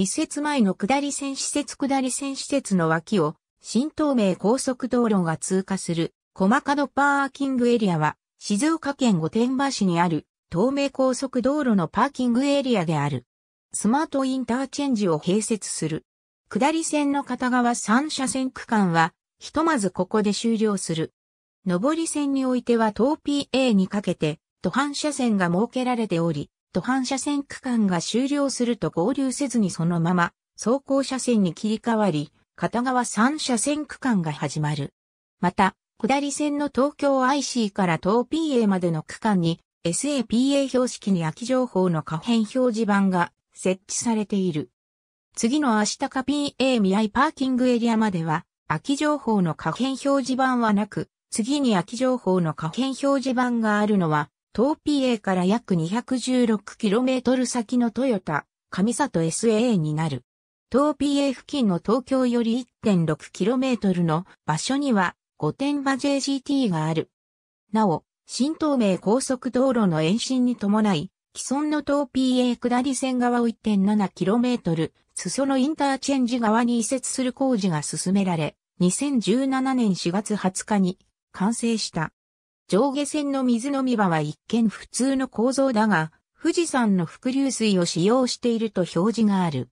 一節前の下り線施設下り線施設の脇を、新東名高速道路が通過する、細かのパーキングエリアは、静岡県御殿場市にある、東名高速道路のパーキングエリアである。スマートインターチェンジを併設する。下り線の片側3車線区間は、ひとまずここで終了する。上り線においては東 PA にかけて、途半車線が設けられており、途半車線区間が終了すると合流せずにそのまま走行車線に切り替わり、片側3車線区間が始まる。また、下り線の東京 IC から東 PA までの区間に SAPA 標識に空き情報の可変表示板が設置されている。次の明日か PA 未来パーキングエリアまでは、空き情報の可変表示板はなく、次に空き情報の可変表示板があるのは、東 PA から約 216km 先のトヨタ、上里 SAA になる。東 PA 付近の東京より 1.6km の場所には、御殿場 JGT がある。なお、新東名高速道路の延伸に伴い、既存の東 PA 下り線側を 1.7km、裾野インターチェンジ側に移設する工事が進められ、2017年4月20日に完成した。上下線の水飲み場は一見普通の構造だが、富士山の伏流水を使用していると表示がある。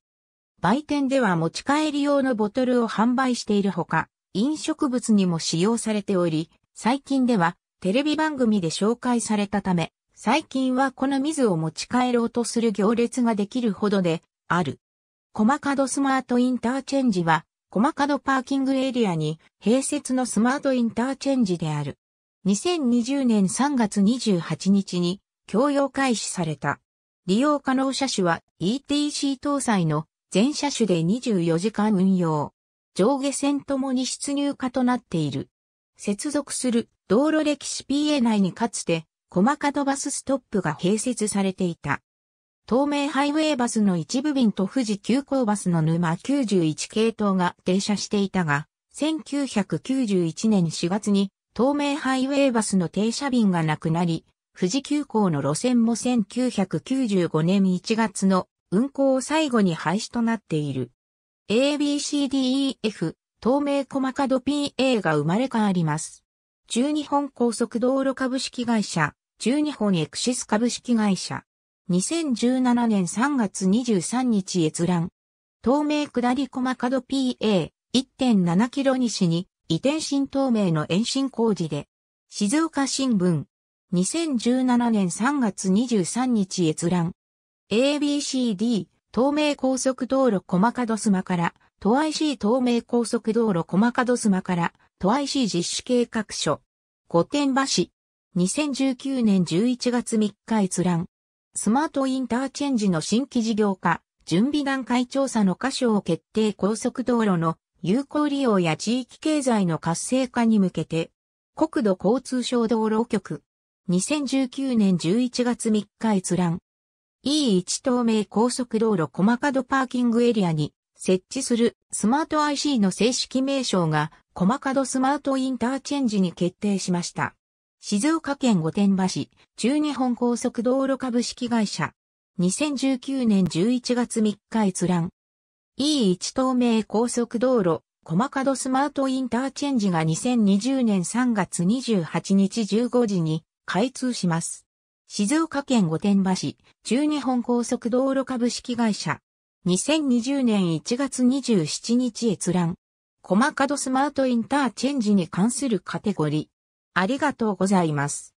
売店では持ち帰り用のボトルを販売しているほか、飲食物にも使用されており、最近ではテレビ番組で紹介されたため、最近はこの水を持ち帰ろうとする行列ができるほどである。駒角スマートインターチェンジは、駒角パーキングエリアに併設のスマートインターチェンジである。2020年3月28日に供用開始された。利用可能車種は ETC 搭載の全車種で24時間運用。上下線ともに出入化となっている。接続する道路歴史 PA 内にかつて細かドバスストップが併設されていた。東名ハイウェイバスの一部便と富士急行バスの沼91系統が停車していたが、1991年4月に東名ハイウェイバスの停車便がなくなり、富士急行の路線も1995年1月の運行を最後に廃止となっている。ABCDEF、東名カド PA が生まれ変わります。中日本高速道路株式会社、中日本エクシス株式会社。2017年3月23日閲覧。東名下りコマカド PA1.7 キロ西に移転新東名の延伸工事で、静岡新聞、2017年3月23日閲覧。ABCD、東名高速道路駒間スマから、都 IC 東名高速道路駒間スマから、都 IC 実施計画書。御殿場市、2019年11月3日閲覧。スマートインターチェンジの新規事業化、準備段階調査の箇所を決定高速道路の有効利用や地域経済の活性化に向けて、国土交通省道路局、2019年11月3日閲覧。E1 東名高速道路駒角パーキングエリアに設置するスマート IC の正式名称が駒角スマートインターチェンジに決定しました。静岡県御殿場市中日本高速道路株式会社2019年11月3日閲覧 E1 東名高速道路、駒ドスマートインターチェンジが2020年3月28日15時に開通します。静岡県御殿場市、中日本高速道路株式会社。2020年1月27日閲覧。駒ドスマートインターチェンジに関するカテゴリー。ありがとうございます。